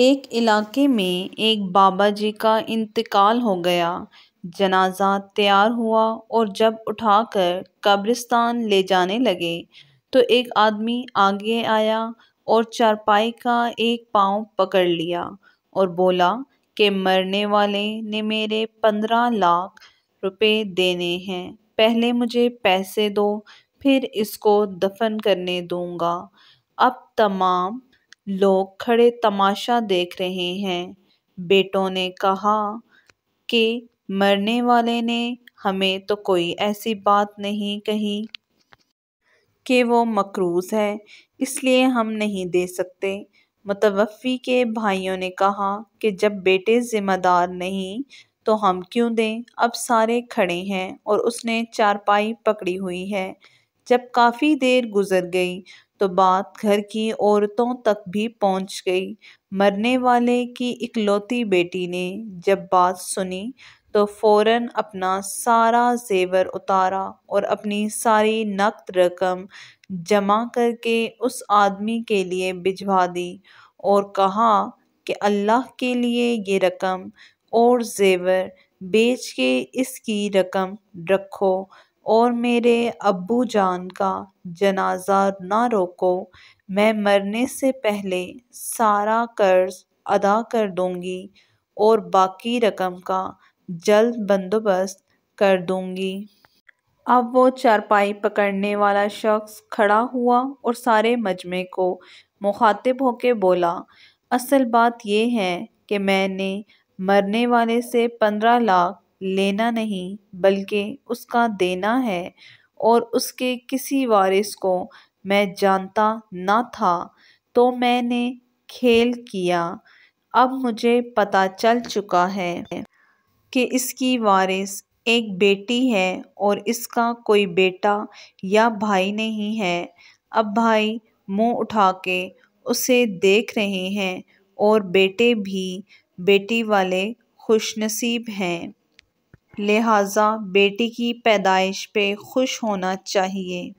एक इलाके में एक बाबा जी का इंतकाल हो गया जनाजा तैयार हुआ और जब उठाकर कब्रिस्तान ले जाने लगे तो एक आदमी आगे आया और चारपाई का एक पाँव पकड़ लिया और बोला कि मरने वाले ने मेरे पंद्रह लाख रुपए देने हैं पहले मुझे पैसे दो फिर इसको दफन करने दूंगा अब तमाम लोग खड़े तमाशा देख रहे हैं बेटों ने कहा कि मरने वाले ने हमें तो कोई ऐसी बात नहीं कही कि वो मकरूज़ है इसलिए हम नहीं दे सकते मतवफ़ी के भाइयों ने कहा कि जब बेटे ज़िम्मेदार नहीं तो हम क्यों दें अब सारे खड़े हैं और उसने चारपाई पकड़ी हुई है जब काफ़ी देर गुजर गई तो बात घर की औरतों तक भी पहुंच गई मरने वाले की इकलौती बेटी ने जब बात सुनी तो फौरन अपना सारा जेवर उतारा और अपनी सारी नकद रकम जमा करके उस आदमी के लिए भिजवा दी और कहा कि अल्लाह के लिए ये रकम और जेवर बेच के इसकी रकम रखो और मेरे अब्बू जान का जनाज़ा ना रोको मैं मरने से पहले सारा कर्ज़ अदा कर दूँगी और बाकी रकम का जल्द बंदोबस्त कर दूँगी अब वो चारपाई पकड़ने वाला शख्स खड़ा हुआ और सारे मजमे को मुखातिब होकर बोला असल बात यह है कि मैंने मरने वाले से पंद्रह लाख लेना नहीं बल्कि उसका देना है और उसके किसी वारिस को मैं जानता ना था तो मैंने खेल किया अब मुझे पता चल चुका है कि इसकी वारिस एक बेटी है और इसका कोई बेटा या भाई नहीं है अब भाई मुंह उठा के उसे देख रहे हैं और बेटे भी बेटी वाले खुशनसीब हैं लिहाजा बेटी की पैदाइश पे खुश होना चाहिए